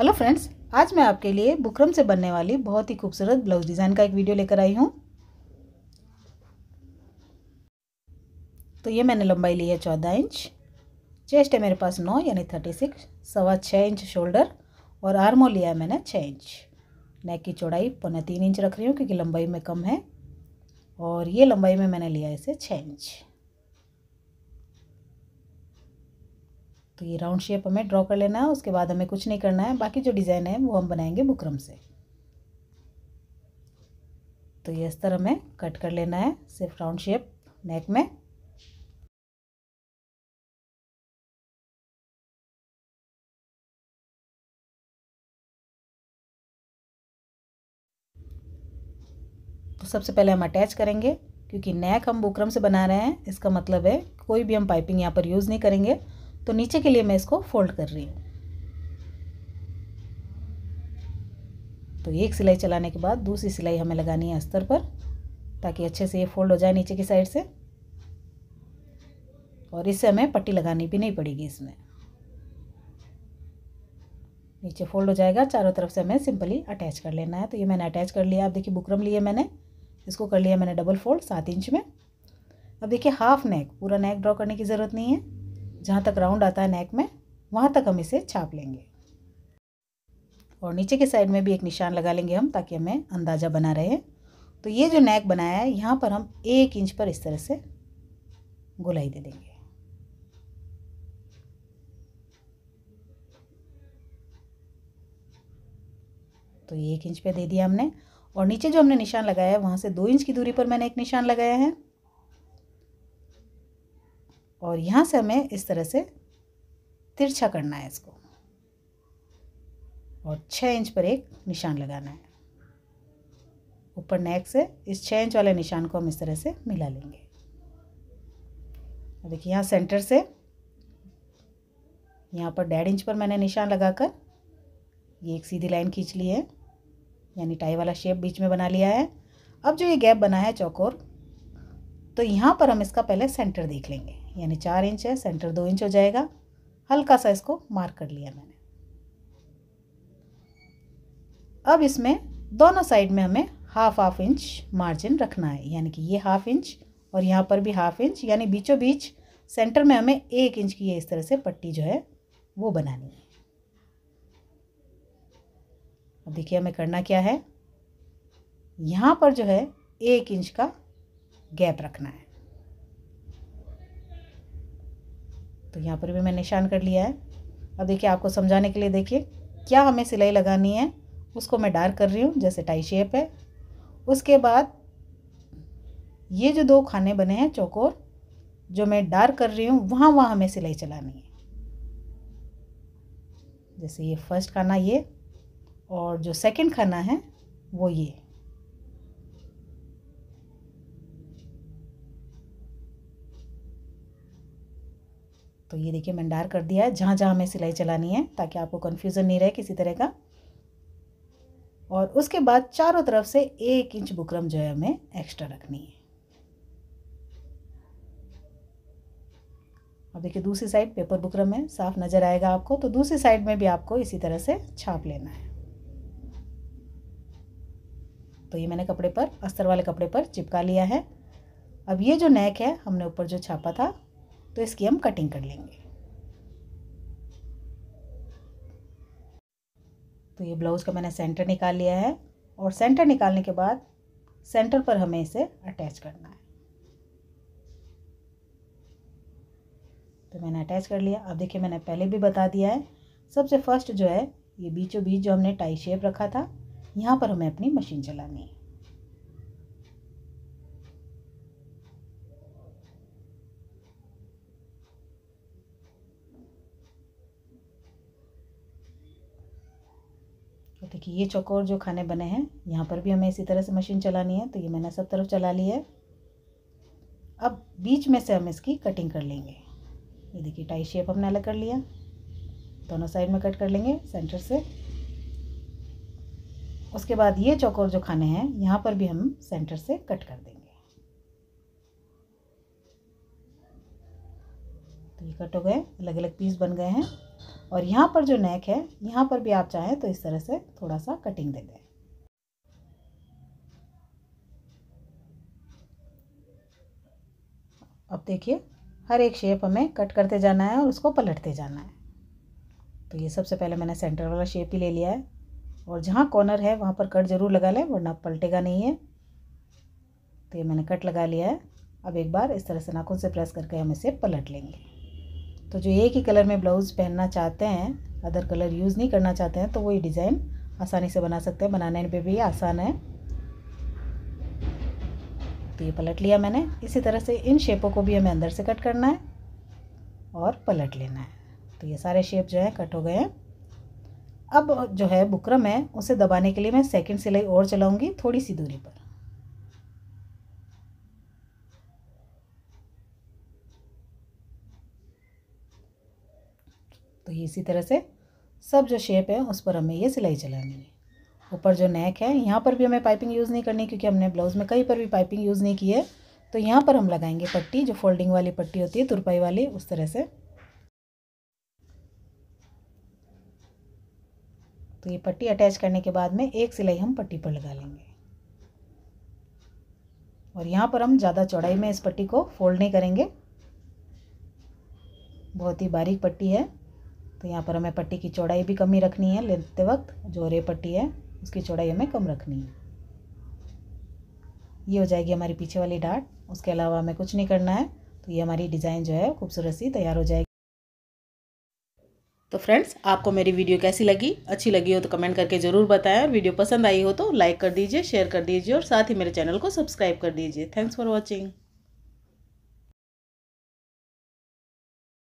hello friends आज मैं आपके लिए बुकरम से बनने वाली बहुत ही खूबसूरत ब्लाउज डिज़ाइन का एक वीडियो लेकर आई हूँ तो ये मैंने लंबाई ली है चौदह इंच चेस्ट है मेरे पास नौ यानी थर्टी सिक्स सवा छः इंच शोल्डर और आर्मो लिया है मैंने छः इंच नेक की चौड़ाई पौने तीन इंच रख रही हूँ क्योंकि लंबाई में कम है और ये लंबाई में मैंने लिया इसे छः इंच तो ये राउंड शेप हमें ड्रॉ कर लेना है उसके बाद हमें कुछ नहीं करना है बाकी जो डिज़ाइन है वो हम बनाएंगे बुकरम से तो ये इस तरह हमें कट कर लेना है सिर्फ राउंड शेप नेक में तो सबसे पहले हम अटैच करेंगे क्योंकि नेक हम बुकरम से बना रहे हैं इसका मतलब है कोई भी हम पाइपिंग यहाँ पर यूज़ नहीं करेंगे तो नीचे के लिए मैं इसको फोल्ड कर रही हूँ तो एक सिलाई चलाने के बाद दूसरी सिलाई हमें लगानी है अस्तर पर ताकि अच्छे से ये फोल्ड हो जाए नीचे की साइड से और इससे हमें पट्टी लगानी भी नहीं पड़ेगी इसमें नीचे फोल्ड हो जाएगा चारों तरफ से हमें सिंपली अटैच कर लेना है तो ये मैंने अटैच कर लिया आप देखिए बुकरम लिए मैंने इसको कर लिया मैंने डबल फोल्ड सात इंच में अब देखिए हाफ नेक पूरा नेक ड्रॉ करने की ज़रूरत नहीं है जहाँ तक राउंड आता है नेक में वहाँ तक हम इसे छाप लेंगे और नीचे के साइड में भी एक निशान लगा लेंगे हम ताकि हमें अंदाज़ा बना रहे तो ये जो नेक बनाया है यहाँ पर हम एक इंच पर इस तरह से गोलाई दे देंगे तो ये एक इंच पे दे दिया हमने और नीचे जो हमने निशान लगाया है वहाँ से दो इंच की दूरी पर मैंने एक निशान लगाया है और यहाँ से हमें इस तरह से तिरछा करना है इसको और छः इंच पर एक निशान लगाना है ऊपर नेक से इस छः इंच वाले निशान को हम इस तरह से मिला लेंगे देखिए यहाँ सेंटर से यहाँ पर डेढ़ इंच पर मैंने निशान लगाकर ये एक सीधी लाइन खींच ली है यानी टाई वाला शेप बीच में बना लिया है अब जो ये गैप बना है चौकोर तो यहाँ पर हम इसका पहले सेंटर देख लेंगे यानी चार इंच है सेंटर दो इंच हो जाएगा हल्का सा इसको मार्क कर लिया मैंने अब इसमें दोनों साइड में हमें हाफ हाफ इंच मार्जिन रखना है यानी कि ये हाफ इंच और यहाँ पर भी हाफ इंच यानी बीचों बीच सेंटर में हमें एक इंच की ये इस तरह से पट्टी जो है वो बनानी है अब देखिए हमें करना क्या है यहाँ पर जो है एक इंच का गैप रखना है तो यहाँ पर भी मैं निशान कर लिया है अब देखिए आपको समझाने के लिए देखिए क्या हमें सिलाई लगानी है उसको मैं डार्क कर रही हूँ जैसे टाई शेप है उसके बाद ये जो दो खाने बने हैं चौकोर जो मैं डार्क कर रही हूँ वहाँ वहाँ हमें सिलाई चलानी है जैसे ये फर्स्ट खाना ये और जो सेकंड खाना है वो ये तो ये देखिए मैंने डार कर दिया है जहाँ जहाँ हमें सिलाई चलानी है ताकि आपको कन्फ्यूज़न नहीं रहे किसी तरह का और उसके बाद चारों तरफ से एक इंच बुकरम जो है हमें एक्स्ट्रा रखनी है अब देखिए दूसरी साइड पेपर बुकरम है साफ नज़र आएगा आपको तो दूसरी साइड में भी आपको इसी तरह से छाप लेना है तो ये मैंने कपड़े पर अस्तर वाले कपड़े पर चिपका लिया है अब ये जो नेक है हमने ऊपर जो छापा था तो इसकी हम कटिंग कर लेंगे तो ये ब्लाउज़ का मैंने सेंटर निकाल लिया है और सेंटर निकालने के बाद सेंटर पर हमें इसे अटैच करना है तो मैंने अटैच कर लिया अब देखिए मैंने पहले भी बता दिया है सबसे फर्स्ट जो है ये बीचों बीच जो हमने टाई शेप रखा था यहाँ पर हमें अपनी मशीन चलानी है बाकी ये चौकोर जो खाने बने हैं यहाँ पर भी हमें इसी तरह से मशीन चलानी है तो ये मैंने सब तरफ चला ली है अब बीच में से हम इसकी कटिंग कर लेंगे ये देखिए टाई शेप हमने अलग कर लिया दोनों साइड में कट कर लेंगे सेंटर से उसके बाद ये चौकोर जो खाने हैं यहाँ पर भी हम सेंटर से कट कर देंगे तो ये कट हो गए अलग अलग पीस बन गए हैं और यहाँ पर जो नेक है यहाँ पर भी आप चाहें तो इस तरह से थोड़ा सा कटिंग दे दें अब देखिए हर एक शेप हमें कट करते जाना है और उसको पलटते जाना है तो ये सबसे पहले मैंने सेंटर वाला शेप ही ले लिया है और जहाँ कॉर्नर है वहाँ पर कट ज़रूर लगा लें वरना पलटेगा नहीं है तो ये मैंने कट लगा लिया है अब एक बार इस तरह से नाखून से प्रेस करके हम इसे पलट लेंगे तो जो एक ही कलर में ब्लाउज़ पहनना चाहते हैं अदर कलर यूज़ नहीं करना चाहते हैं तो वो ये डिज़ाइन आसानी से बना सकते हैं बनाने पे भी आसान है तो ये पलट लिया मैंने इसी तरह से इन शेपों को भी हमें अंदर से कट करना है और पलट लेना है तो ये सारे शेप जो है कट हो गए हैं अब जो है बुकरम है उसे दबाने के लिए मैं सेकंड सिलाई और चलाऊँगी थोड़ी सी दूरी पर तो ये इसी तरह से सब जो शेप है उस पर हमें ये सिलाई चलानी है ऊपर जो नेक है यहाँ पर भी हमें पाइपिंग यूज़ नहीं करनी क्योंकि हमने ब्लाउज़ में कहीं पर भी पाइपिंग यूज़ नहीं की है तो यहाँ पर हम लगाएंगे पट्टी जो फोल्डिंग वाली पट्टी होती है तुरपाई वाली उस तरह से तो ये पट्टी अटैच करने के बाद में एक सिलाई हम पट्टी पर लगा लेंगे और यहाँ पर हम ज़्यादा चौड़ाई में इस पट्टी को फोल्ड नहीं करेंगे बहुत ही बारीक पट्टी है तो यहाँ पर हमें पट्टी की चौड़ाई भी कम ही रखनी है लेते वक्त जो रे पट्टी है उसकी चौड़ाई हमें कम रखनी है ये हो जाएगी हमारी पीछे वाली डाट उसके अलावा हमें कुछ नहीं करना है तो ये हमारी डिज़ाइन जो है खूबसूरत सी तैयार हो जाएगी तो फ्रेंड्स आपको मेरी वीडियो कैसी लगी अच्छी लगी हो तो कमेंट करके ज़रूर बताएं और वीडियो पसंद आई हो तो लाइक कर दीजिए शेयर कर दीजिए और साथ ही मेरे चैनल को सब्सक्राइब कर दीजिए थैंक्स फॉर वॉचिंग